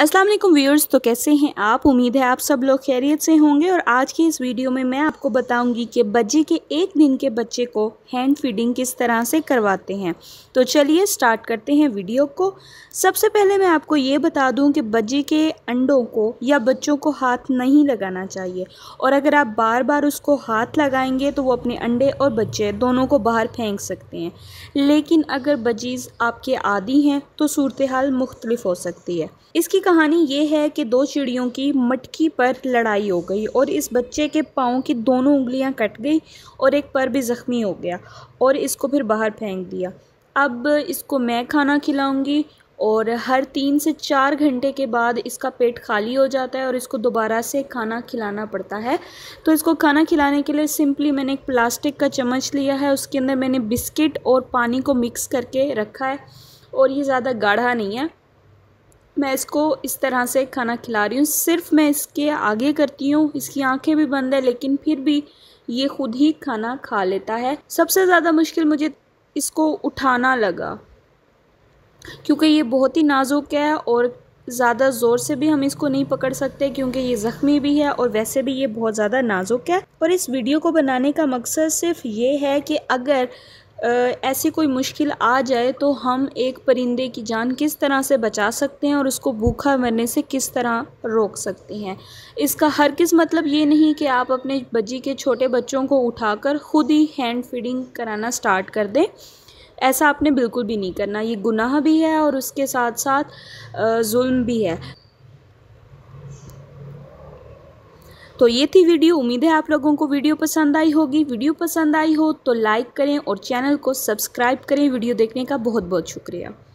Aslam viewers तो कैसे हैं आप उम्मीद है आप सब लोग खैरियत से होंगे और आज की इस वीडियो में मैं आपको बताऊंगी कि बच्चे के एक दिन के बच्चे को हैंड फीडिंग किस तरह से करवाते हैं तो चलिए स्टार्ट करते हैं वीडियो को सबसे पहले मैं आपको ये बता दूं कि बच्चे के अंडों को या बच्चों को हाथ नहीं लगाना चाहिए और अगर आप बार बार उसको हाथ लगाएंगे तो वो अपने अंडे और बच्चे दोनों को बाहर फेंक सकते हैं लेकिन अगर बजीज़ आपके आदि हैं तो सूरत हाल मुख्तलिफ हो सकती है इस इसकी कहानी ये है कि दो चिड़ियों की मटकी पर लड़ाई हो गई और इस बच्चे के पाँव की दोनों उंगलियां कट गई और एक पर भी ज़ख्मी हो गया और इसको फिर बाहर फेंक दिया अब इसको मैं खाना खिलाऊंगी और हर तीन से चार घंटे के बाद इसका पेट खाली हो जाता है और इसको दोबारा से खाना खिलाना पड़ता है तो इसको खाना खिलाने के लिए सिंपली मैंने एक प्लास्टिक का चम्मच लिया है उसके अंदर मैंने बिस्किट और पानी को मिक्स करके रखा है और ये ज़्यादा गाढ़ा नहीं है मैं इसको इस तरह से खाना खिला रही हूँ सिर्फ मैं इसके आगे करती हूँ इसकी आंखें भी बंद है लेकिन फिर भी ये खुद ही खाना खा लेता है सबसे ज़्यादा मुश्किल मुझे इसको उठाना लगा क्योंकि ये बहुत ही नाजुक है और ज़्यादा ज़ोर से भी हम इसको नहीं पकड़ सकते क्योंकि ये ज़ख्मी भी है और वैसे भी ये बहुत ज़्यादा नाजुक है और इस वीडियो को बनाने का मकसद सिर्फ ये है कि अगर ऐसी कोई मुश्किल आ जाए तो हम एक परिंदे की जान किस तरह से बचा सकते हैं और उसको भूखा मरने से किस तरह रोक सकते हैं इसका हर किस मतलब ये नहीं कि आप अपने बजी के छोटे बच्चों को उठाकर ख़ुद ही हैंड फीडिंग कराना स्टार्ट कर दें ऐसा आपने बिल्कुल भी नहीं करना ये गुनाह भी है और उसके साथ साथ जुल्म भी है तो ये थी वीडियो उम्मीद है आप लोगों को वीडियो पसंद आई होगी वीडियो पसंद आई हो तो लाइक करें और चैनल को सब्सक्राइब करें वीडियो देखने का बहुत बहुत शुक्रिया